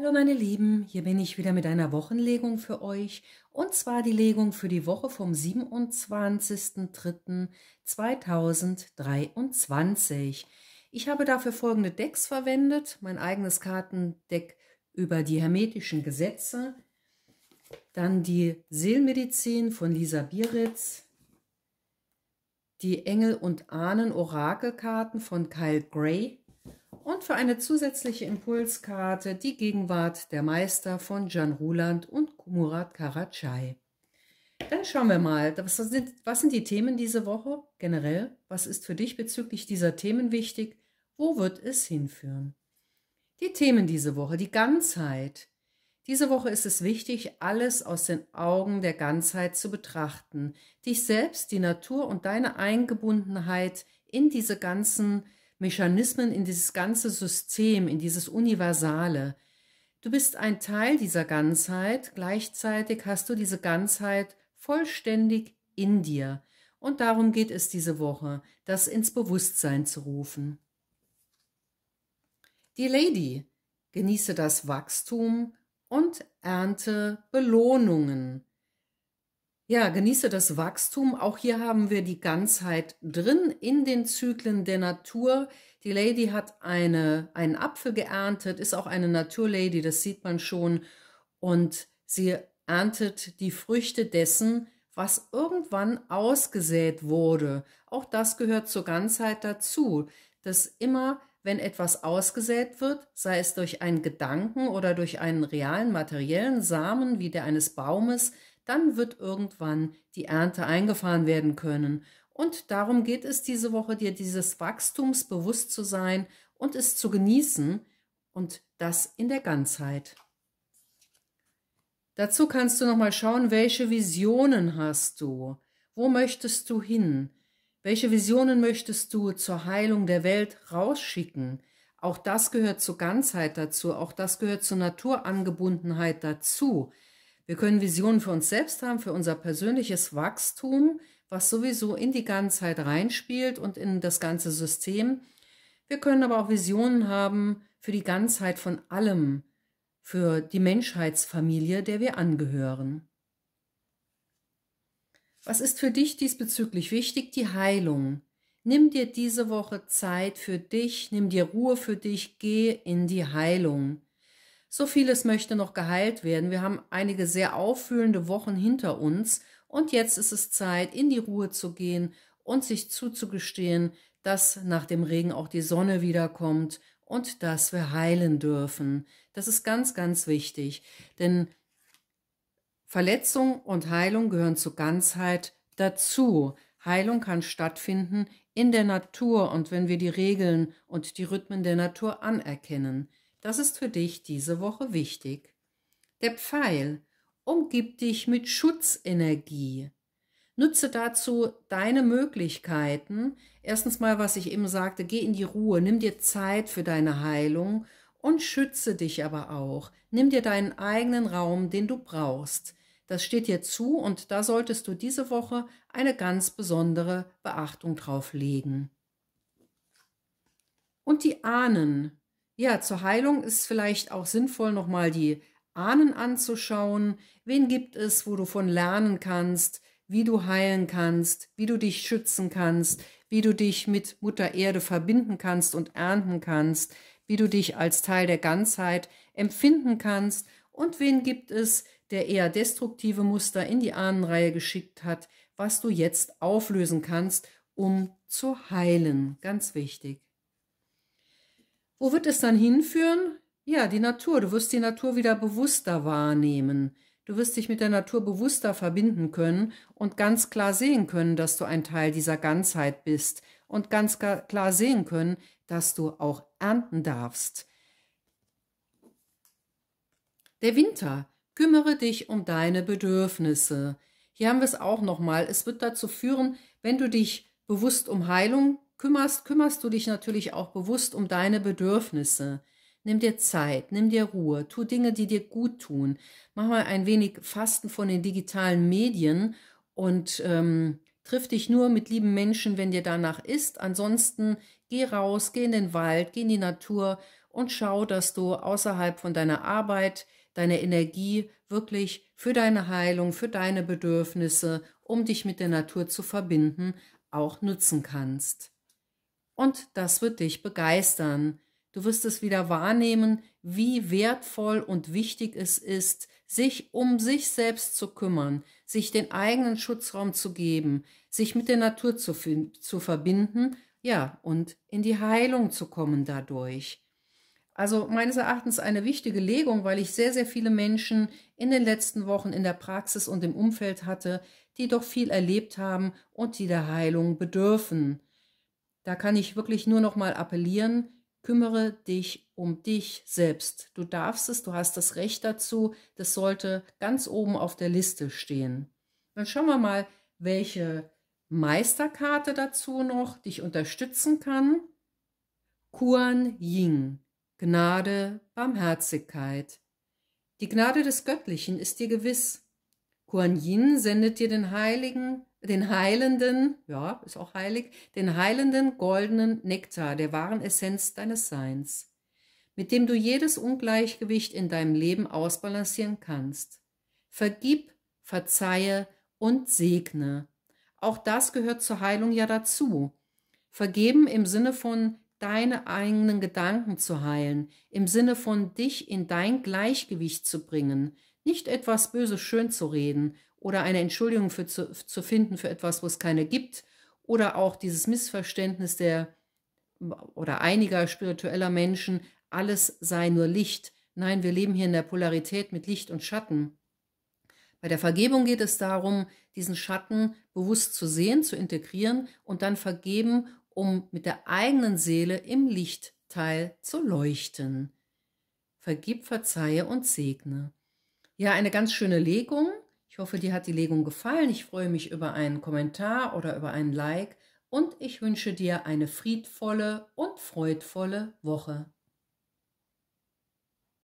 Hallo meine Lieben, hier bin ich wieder mit einer Wochenlegung für euch und zwar die Legung für die Woche vom 27.03.2023. Ich habe dafür folgende Decks verwendet, mein eigenes Kartendeck über die hermetischen Gesetze, dann die Seelmedizin von Lisa Bieritz, die Engel- und Ahnen-Orakelkarten von Kyle Gray, und für eine zusätzliche Impulskarte die Gegenwart der Meister von Jan Ruland und Murat Karatschai. Dann schauen wir mal, was sind, was sind die Themen diese Woche generell? Was ist für dich bezüglich dieser Themen wichtig? Wo wird es hinführen? Die Themen diese Woche, die Ganzheit. Diese Woche ist es wichtig, alles aus den Augen der Ganzheit zu betrachten, dich selbst, die Natur und deine Eingebundenheit in diese ganzen Mechanismen, in dieses ganze System, in dieses Universale. Du bist ein Teil dieser Ganzheit, gleichzeitig hast du diese Ganzheit vollständig in dir. Und darum geht es diese Woche, das ins Bewusstsein zu rufen. Die Lady, genieße das Wachstum und ernte Belohnungen. Ja, genieße das Wachstum. Auch hier haben wir die Ganzheit drin in den Zyklen der Natur. Die Lady hat eine, einen Apfel geerntet, ist auch eine Naturlady, das sieht man schon. Und sie erntet die Früchte dessen, was irgendwann ausgesät wurde. Auch das gehört zur Ganzheit dazu, dass immer, wenn etwas ausgesät wird, sei es durch einen Gedanken oder durch einen realen materiellen Samen wie der eines Baumes, dann wird irgendwann die Ernte eingefahren werden können. Und darum geht es diese Woche, dir dieses Wachstums bewusst zu sein und es zu genießen und das in der Ganzheit. Dazu kannst du nochmal schauen, welche Visionen hast du? Wo möchtest du hin? Welche Visionen möchtest du zur Heilung der Welt rausschicken? Auch das gehört zur Ganzheit dazu, auch das gehört zur Naturangebundenheit dazu. Wir können Visionen für uns selbst haben, für unser persönliches Wachstum, was sowieso in die Ganzheit reinspielt und in das ganze System. Wir können aber auch Visionen haben für die Ganzheit von allem, für die Menschheitsfamilie, der wir angehören. Was ist für dich diesbezüglich wichtig? Die Heilung. Nimm dir diese Woche Zeit für dich, nimm dir Ruhe für dich, geh in die Heilung. So vieles möchte noch geheilt werden. Wir haben einige sehr auffühlende Wochen hinter uns und jetzt ist es Zeit, in die Ruhe zu gehen und sich zuzugestehen, dass nach dem Regen auch die Sonne wiederkommt und dass wir heilen dürfen. Das ist ganz, ganz wichtig, denn Verletzung und Heilung gehören zur Ganzheit dazu. Heilung kann stattfinden in der Natur und wenn wir die Regeln und die Rhythmen der Natur anerkennen. Das ist für dich diese Woche wichtig. Der Pfeil umgibt dich mit Schutzenergie. Nutze dazu deine Möglichkeiten. Erstens mal, was ich eben sagte, geh in die Ruhe, nimm dir Zeit für deine Heilung und schütze dich aber auch. Nimm dir deinen eigenen Raum, den du brauchst. Das steht dir zu und da solltest du diese Woche eine ganz besondere Beachtung drauf legen. Und die Ahnen ja, zur Heilung ist vielleicht auch sinnvoll, nochmal die Ahnen anzuschauen. Wen gibt es, wo du von lernen kannst, wie du heilen kannst, wie du dich schützen kannst, wie du dich mit Mutter Erde verbinden kannst und ernten kannst, wie du dich als Teil der Ganzheit empfinden kannst und wen gibt es, der eher destruktive Muster in die Ahnenreihe geschickt hat, was du jetzt auflösen kannst, um zu heilen. Ganz wichtig. Wo wird es dann hinführen? Ja, die Natur. Du wirst die Natur wieder bewusster wahrnehmen. Du wirst dich mit der Natur bewusster verbinden können und ganz klar sehen können, dass du ein Teil dieser Ganzheit bist und ganz klar sehen können, dass du auch ernten darfst. Der Winter. Kümmere dich um deine Bedürfnisse. Hier haben wir es auch nochmal. Es wird dazu führen, wenn du dich bewusst um Heilung kümmerst, kümmerst du dich natürlich auch bewusst um deine Bedürfnisse. Nimm dir Zeit, nimm dir Ruhe, tu Dinge, die dir gut tun. Mach mal ein wenig Fasten von den digitalen Medien und ähm, triff dich nur mit lieben Menschen, wenn dir danach ist. Ansonsten geh raus, geh in den Wald, geh in die Natur und schau, dass du außerhalb von deiner Arbeit deine Energie wirklich für deine Heilung, für deine Bedürfnisse, um dich mit der Natur zu verbinden, auch nutzen kannst und das wird dich begeistern. Du wirst es wieder wahrnehmen, wie wertvoll und wichtig es ist, sich um sich selbst zu kümmern, sich den eigenen Schutzraum zu geben, sich mit der Natur zu, zu verbinden, ja, und in die Heilung zu kommen dadurch. Also meines Erachtens eine wichtige Legung, weil ich sehr, sehr viele Menschen in den letzten Wochen in der Praxis und im Umfeld hatte, die doch viel erlebt haben und die der Heilung bedürfen. Da kann ich wirklich nur noch mal appellieren, kümmere dich um dich selbst. Du darfst es, du hast das Recht dazu. Das sollte ganz oben auf der Liste stehen. Dann schauen wir mal, welche Meisterkarte dazu noch dich unterstützen kann. Kuan Ying, Gnade, Barmherzigkeit. Die Gnade des Göttlichen ist dir gewiss. Guan Yin sendet dir den heiligen, den heilenden, ja, ist auch heilig, den heilenden goldenen Nektar der wahren Essenz deines Seins, mit dem du jedes Ungleichgewicht in deinem Leben ausbalancieren kannst. Vergib, verzeihe und segne. Auch das gehört zur Heilung ja dazu. Vergeben im Sinne von deine eigenen Gedanken zu heilen, im Sinne von dich in dein Gleichgewicht zu bringen, nicht etwas Böses schön zu reden oder eine Entschuldigung für zu, zu finden für etwas, wo es keine gibt. Oder auch dieses Missverständnis der oder einiger spiritueller Menschen, alles sei nur Licht. Nein, wir leben hier in der Polarität mit Licht und Schatten. Bei der Vergebung geht es darum, diesen Schatten bewusst zu sehen, zu integrieren und dann vergeben, um mit der eigenen Seele im Lichtteil zu leuchten. Vergib, verzeihe und segne. Ja, eine ganz schöne Legung. Ich hoffe, dir hat die Legung gefallen. Ich freue mich über einen Kommentar oder über einen Like und ich wünsche dir eine friedvolle und freudvolle Woche.